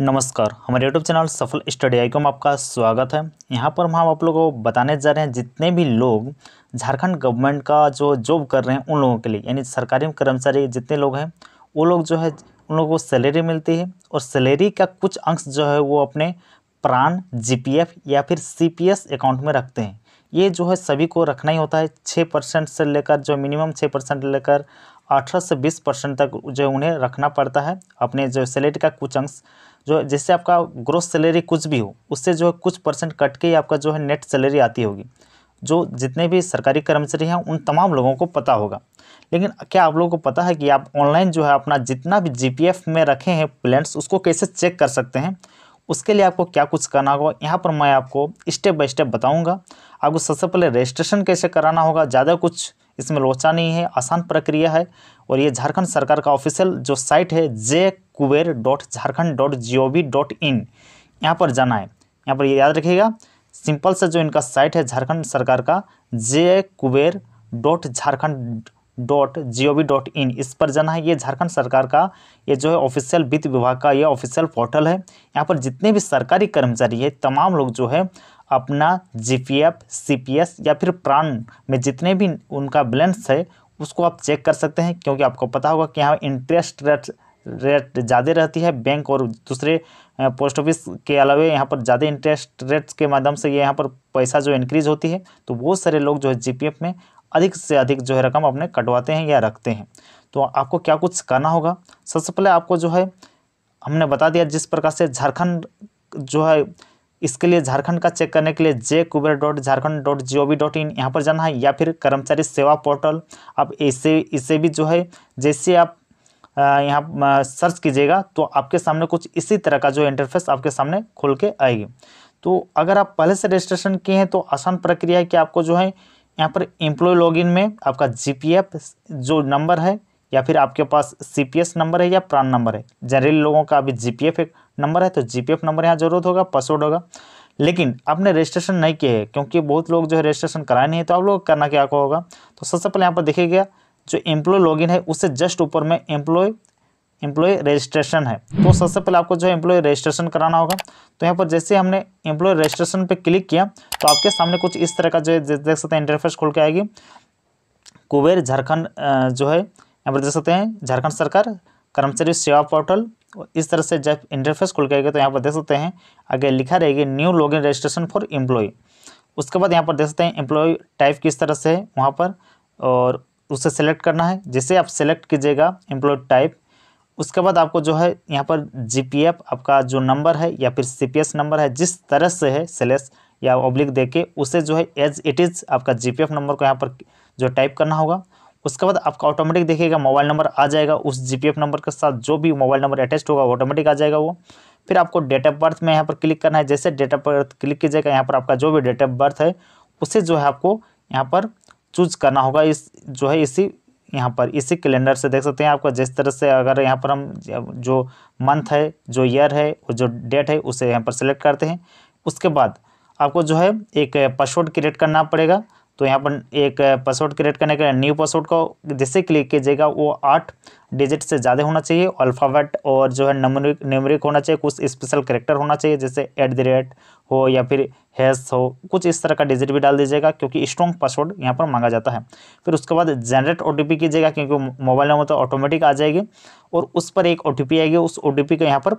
नमस्कार हमारे YouTube channel सफल स्टडी को में आपका स्वागत है यहाँ पर हम आप लोगों को बताने जा रहे हैं जितने भी लोग झारखंड गवर्नमेंट का जो जॉब कर रहे हैं उन लोगों के लिए यानी सरकारी कर्मचारी जितने लोग हैं वो लोग जो है उन लोगों को सैलरी मिलती है और सैलरी का कुछ अंश जो है वो अपने प्राण जी या फिर सी अकाउंट में रखते हैं ये जो है सभी को रखना ही होता है छः परसेंट से लेकर जो मिनिमम छः परसेंट लेकर अठारह से बीस परसेंट तक जो उन्हें रखना पड़ता है अपने जो सैलरी का कुछ अंश जो जिससे आपका ग्रोथ सैलरी कुछ भी हो उससे जो है कुछ परसेंट कट के आपका जो है नेट सैलरी आती होगी जो जितने भी सरकारी कर्मचारी हैं उन तमाम लोगों को पता होगा लेकिन क्या आप लोगों को पता है कि आप ऑनलाइन जो है अपना जितना भी जी में रखे हैं प्लान्स उसको कैसे चेक कर सकते हैं उसके लिए आपको क्या कुछ करना होगा यहाँ पर मैं आपको स्टेप बाय स्टेप बताऊँगा आपको सबसे पहले रजिस्ट्रेशन कैसे कराना होगा ज़्यादा कुछ इसमें लोचा नहीं है आसान प्रक्रिया है और ये झारखंड सरकार का ऑफिशियल जो साइट है J Kuber dot Jharkhand dot G O V dot in यहाँ पर जाना है यहाँ पर ये याद रखिएगा सिंपल सा जो इनका साइट है झारखंड सरकार का J Kuber dot Jharkhand dot G O V dot in इस पर जाना है ये झारखंड सरकार का ये जो है ऑफिशियल वित्त विभाग का ये ऑफिशियल पोर्टल है यहाँ पर जितने भी सरकारी कर्मचारी है तमाम लोग जो है अपना G P F C P S या फिर प्राण में जितने भी उनका बैलेंस है उसको आप चेक कर सकते हैं क्योंकि आपको पता होगा कि यहाँ इंटरेस्ट रेट रेट ज़्यादा रहती है बैंक और दूसरे पोस्ट ऑफिस के अलावा यहाँ पर ज़्यादा इंटरेस्ट रेट्स के माध्यम से ये यहाँ पर पैसा जो इंक्रीज होती है तो बहुत सारे लोग जो है जी में अधिक से अधिक जो है रकम अपने कटवाते हैं या रखते हैं तो आपको क्या कुछ करना होगा सबसे पहले आपको जो है हमने बता दिया जिस प्रकार से झारखंड जो है इसके लिए झारखंड का चेक करने के लिए J Kuber dot Jharkhand dot G O V dot in यहाँ पर जाना है या फिर कर्मचारी सेवा पोर्टल आप इसे इसे भी जो है जैसे आप यहाँ सर्च कीजिएगा तो आपके सामने कुछ इसी तरह का जो इंटरफेस आपके सामने खुल के आएगी तो अगर आप पहले से रजिस्ट्रेशन किए हैं तो आसान प्रक्रिया है कि आपको जो है यहाँ पर एम्प्लॉय लॉगिन में आपका जीपीएफ जो नंबर है या फिर आपके पास सीपीएस नंबर है या प्रान नंबर है जनरली लोगों का अभी जीपीएफ एक नंबर है तो जीपीएफ नंबर यहाँ जरूरत होगा पासवर्ड होगा लेकिन आपने रजिस्ट्रेशन नहीं किया है क्योंकि बहुत लोग जो है रजिस्ट्रेशन कराए नहीं है तो आप लोग करना क्या होगा तो सबसे पहले यहाँ पर देखिएगा जो एम्प्लॉय लॉगिन है उससे जस्ट ऊपर में एम्प्लॉय एम्प्लॉय रजिस्ट्रेशन है तो सबसे पहले आपको जो है एम्प्लॉय रजिस्ट्रेशन कराना होगा तो यहाँ पर जैसे हमने एम्प्लॉय रजिस्ट्रेशन पे क्लिक किया तो आपके सामने कुछ इस तरह का जो है देख सकते हैं इंटरफेस खोल के आएगी कुबेर झारखंड जो है यहाँ पर देख सकते हैं झारखंड सरकार कर्मचारी सेवा पोर्टल इस तरह से जब इंटरफेस खुल के आएगा तो यहाँ पर देख सकते हैं आगे लिखा रहेगी new log registration for employ उसके बाद यहाँ पर देख सकते हैं एम्प्लॉय टाइप किस तरह से है वहाँ पर और उसे सेलेक्ट करना है जैसे आप सेलेक्ट कीजिएगा एम्प्लॉय टाइप उसके बाद आपको जो है यहाँ पर जीपीएफ आपका जो नंबर है या फिर सीपीएस नंबर है जिस तरह से है सेलेस या ऑब्लिक दे के उसे जो है एज इट इज़ आपका जीपीएफ नंबर को यहाँ पर जो टाइप करना होगा उसके बाद आपका ऑटोमेटिक देखिएगा मोबाइल नंबर आ जाएगा उस जीपीएफ नंबर के साथ जो भी मोबाइल नंबर अटैच होगा ऑटोमेटिक आ जाएगा वो फिर आपको डेट ऑफ बर्थ में यहाँ पर क्लिक करना है जैसे डेट ऑफ बर्थ क्लिक कीजिएगा यहाँ पर आपका जो भी डेट ऑफ बर्थ है उसे जो है आपको यहाँ पर चूज करना होगा इस जो है इसी यहाँ पर इसी कैलेंडर से देख सकते हैं आपका जिस तरह से अगर यहाँ पर हम जो मंथ है जो ईयर है और जो डेट है उसे यहाँ पर सेलेक्ट करते हैं उसके बाद आपको जो है एक पासवर्ड क्रिएट करना पड़ेगा तो यहाँ पर एक पासवर्ड क्रिएट करने के लिए न्यू पासवर्ड को जैसे क्लिक कीजिएगा वो आठ डिजिट से ज़्यादा होना चाहिए अल्फ़ाबेट और जो है नमरिक न्यूमरिक होना चाहिए कुछ स्पेशल करेक्टर होना चाहिए जैसे एट द रेट हो या फिर हैश हो कुछ इस तरह का डिजिट भी डाल दीजिएगा क्योंकि स्ट्रॉन्ग पासवर्ड यहाँ पर मांगा जाता है फिर उसके बाद जनरेट ओ कीजिएगा क्योंकि मोबाइल नंबर तो ऑटोमेटिक आ जाएगी और उस पर एक ओ आएगी उस ओ को यहाँ पर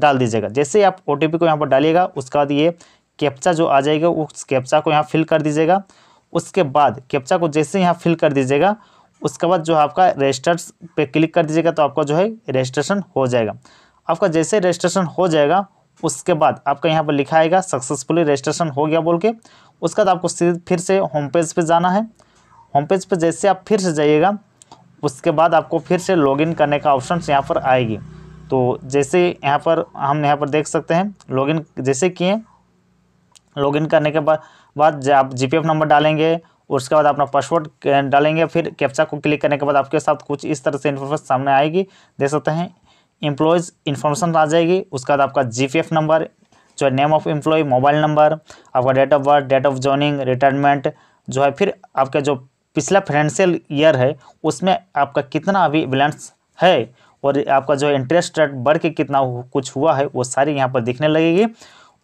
डाल दीजिएगा जैसे आप ओ को यहाँ पर डालिएगा उसके बाद ये कैप्चा जो आ जाएगा उस कैप्चा को यहाँ फिल कर दीजिएगा उसके बाद कैप्चा को जैसे यहाँ फिल कर दीजिएगा उसके बाद जो आपका रजिस्टर्स पे क्लिक कर दीजिएगा तो आपका जो है रजिस्ट्रेशन हो जाएगा आपका जैसे रजिस्ट्रेशन हो जाएगा उसके बाद आपका यहाँ पर लिखा आएगा सक्सेसफुली रजिस्ट्रेशन हो गया बोल के उसके बाद आपको फिर से होम पेज पर जाना है होम पेज पर जैसे आप फिर से जाइएगा उसके बाद आपको फिर से लॉगिन करने का ऑप्शन यहाँ पर आएगी तो जैसे यहाँ पर हम यहाँ पर देख सकते हैं लॉगिन जैसे किए लॉगिन करने के बाद बाद आप जी नंबर डालेंगे उसके बाद अपना पासवर्ड डालेंगे फिर कैप्चा को क्लिक करने के बाद आपके साथ कुछ इस तरह से इन्फॉर्मेशन सामने आएगी देख सकते हैं एम्प्लॉयज़ इन्फॉर्मेशन आ जाएगी उसके बाद आपका जी नंबर जो है name of employ mobile number आपका date of birth date of joining retirement जो है फिर आपका जो पिछला फाइनेंशियल ईयर है उसमें आपका कितना अभी बैलेंस है और आपका जो इंटरेस्ट रेट बढ़ के कितना कुछ हुआ है वो सारी यहाँ पर दिखने लगेगी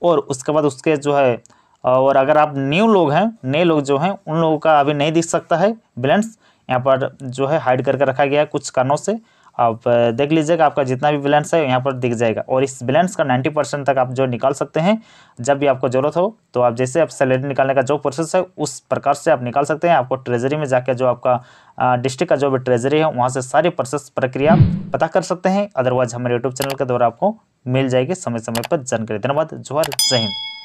और उसके बाद उसके जो है और अगर आप न्यू लोग हैं नए लोग जो हैं उन लोगों का अभी नहीं दिख सकता है बैलेंस यहाँ पर जो है हाइड करके रखा गया है कुछ कारणों से आप देख लीजिएगा आपका जितना भी बैलेंस है यहाँ पर दिख जाएगा और इस बैलेंस का 90 परसेंट तक आप जो निकाल सकते हैं जब भी आपको ज़रूरत हो तो आप जैसे आप सैलरी निकालने का जो प्रोसेस है उस प्रकार से आप निकाल सकते हैं आपको ट्रेजरी में जाकर जो आपका डिस्ट्रिक्ट का जो भी ट्रेजरी है वहाँ से सारी प्रोसेस प्रक्रिया पता कर सकते हैं अदरवाइज हमारे यूट्यूब चैनल के द्वारा आपको मिल जाएगी समय समय पर जानकारी धन्यवाद जोहर जय हिंद